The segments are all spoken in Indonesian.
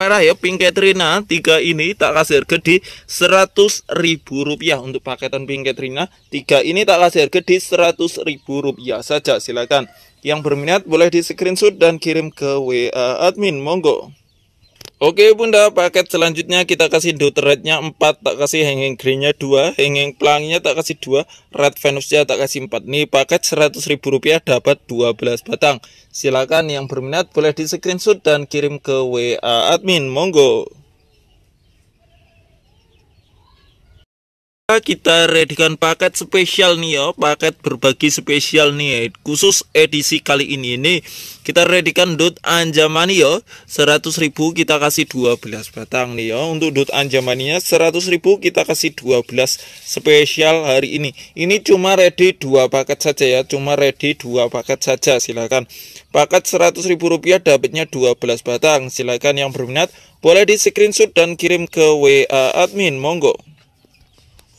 merah ya pink Katrina tiga ini tak kasih harga di seratus ribu rupiah untuk paketan pink Katrina tiga ini tak kasih harga di seratus ribu rupiah saja silakan yang berminat boleh di screenshot dan kirim ke WA admin monggo Oke bunda, paket selanjutnya kita kasih rednya 4, tak kasih hanging greennya 2, hanging plangnya tak kasih 2, red venusnya tak kasih 4. Nih paket 100 ribu rupiah dapat 12 batang. Silakan yang berminat boleh di screenshot dan kirim ke WA admin. Monggo. kita readykan paket spesial nih ya paket berbagi spesial nih ya. khusus edisi kali ini ini kita readykan dot anjamani yo ya. 100.000 kita kasih 12 batang nih ya untuk dot anjamaninya 100.000 kita kasih 12 spesial hari ini ini cuma ready dua paket saja ya cuma ready dua paket saja silakan paket 100.000 rupiah dapatnya 12 batang silakan yang berminat boleh di screenshot dan kirim ke WA admin monggo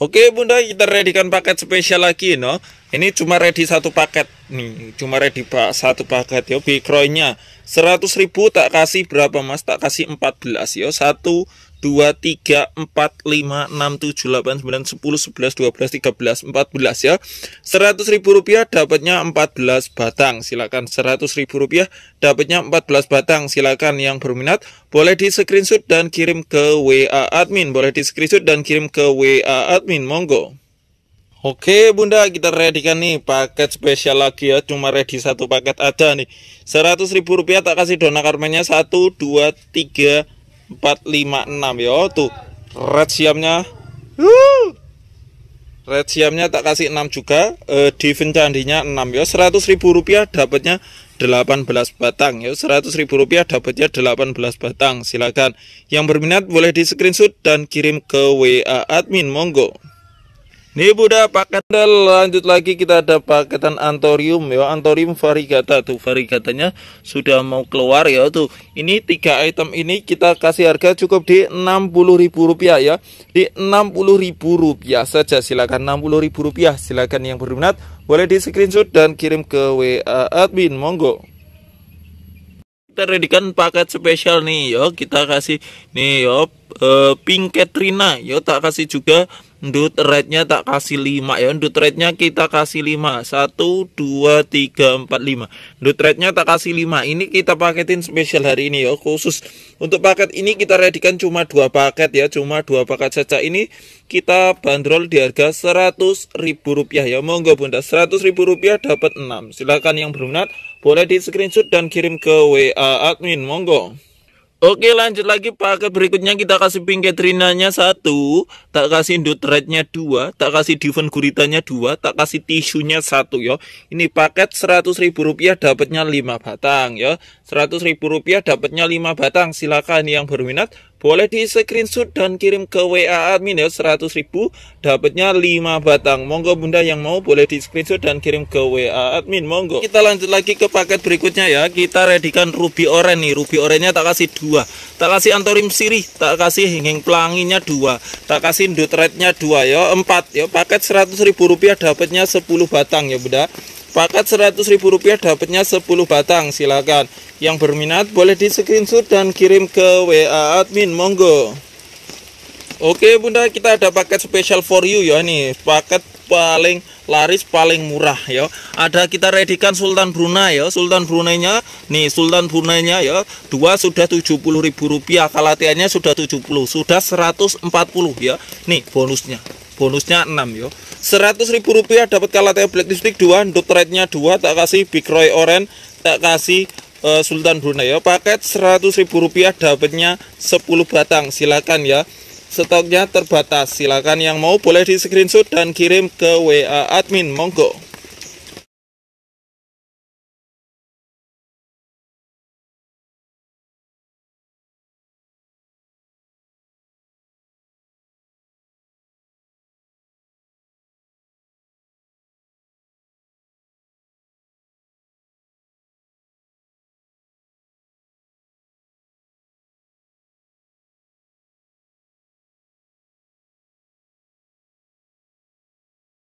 Oke bunda kita readykan paket spesial lagi no Ini cuma ready satu paket nih Cuma ready pak satu paket yo Bikroinnya seratus ribu tak kasih berapa mas Tak kasih 14 yo Satu 2, 3, 4, 5, 6, 7, 8, 9, 10, 11, 12, 13, 14 ya 100 ribu rupiah dapatnya 14 batang silakan 100 ribu rupiah dapatnya 14 batang silakan yang berminat boleh di screenshot dan kirim ke WA admin boleh di screenshot dan kirim ke WA admin monggo Oke bunda kita ready kan nih paket spesial lagi ya Cuma ready satu paket aja nih 100 ribu rupiah tak kasih dona karmanya 1, 2, 3, 456 5, yo tuh red siamnya red siamnya tak kasih 6 juga uh, eh, Diven candinya 6 yo 100 ribu rupiah dapatnya 18 batang ya 100 ribu rupiah dapatnya 18 batang silakan yang berminat boleh di screenshot dan kirim ke WA admin monggo ini udah paketan lanjut lagi kita ada paketan antorium ya antorium varigata tuh varigatanya sudah mau keluar ya tuh ini tiga item ini kita kasih harga cukup di Rp60.000 ya di Rp60.000 saja silakan Rp60.000 silakan yang berminat boleh di screenshot dan kirim ke WA admin monggo kita redikan paket spesial nih yo ya. kita kasih nih yo ya, uh, Pink Katrina yo tak kasih juga Dut rate-nya tak kasih 5 ya. Dut rate-nya kita kasih 5. 1 2 3 4 5. Dut rate-nya tak kasih 5. Ini kita paketin spesial hari ini ya, khusus untuk paket ini kita readikan cuma 2 paket ya, cuma 2 paket saja. Ini kita bandrol di harga ribu rupiah ya. Monggo Bunda, 100 ribu rupiah dapat 6. Silahkan yang berminat boleh di screenshot dan kirim ke WA admin. Monggo. Oke lanjut lagi paket berikutnya kita kasih pink Catherine-nya Tak kasih Indotrade-nya dua, Tak kasih Diven Guritanya dua, Tak kasih tisunya satu yo. Ini paket seratus ribu rupiah dapatnya lima batang yo. Seratus ribu rupiah dapatnya lima batang Silakan yang berminat boleh di screenshot dan kirim ke WA admin ya 100 ribu dapatnya 5 batang. Monggo Bunda yang mau boleh di screenshot dan kirim ke WA admin. Monggo. Kita lanjut lagi ke paket berikutnya ya. Kita redikan ruby oren nih. Ruby orennya tak kasih dua. Tak kasih antorim sirih, tak kasih hinging pelanginya dua. Tak kasih indotretnya dua ya. empat ya. Paket 100 ribu rupiah dapatnya 10 batang ya Bunda. Paket rp rupiah dapatnya 10 batang, silakan. Yang berminat boleh di screenshot dan kirim ke WA admin, monggo. Oke bunda, kita ada paket special for you ya nih. Paket paling laris paling murah ya. Ada kita redikan Sultan Brunei ya. Sultan Brunei-nya nih Sultan Brunei-nya ya. Dua sudah rp rupiah, kalatiannya sudah 70, sudah 140 ya. Nih bonusnya bonusnya 6 yo 100 ribu rupiah dapat Kalatea Black Lipstick 2 Dot Red-nya 2 tak kasih Big Roy Orange tak kasih uh, Sultan Brunei yo. paket 100 ribu rupiah dapatnya 10 batang silakan ya stoknya terbatas silakan yang mau boleh di screenshot dan kirim ke WA admin monggo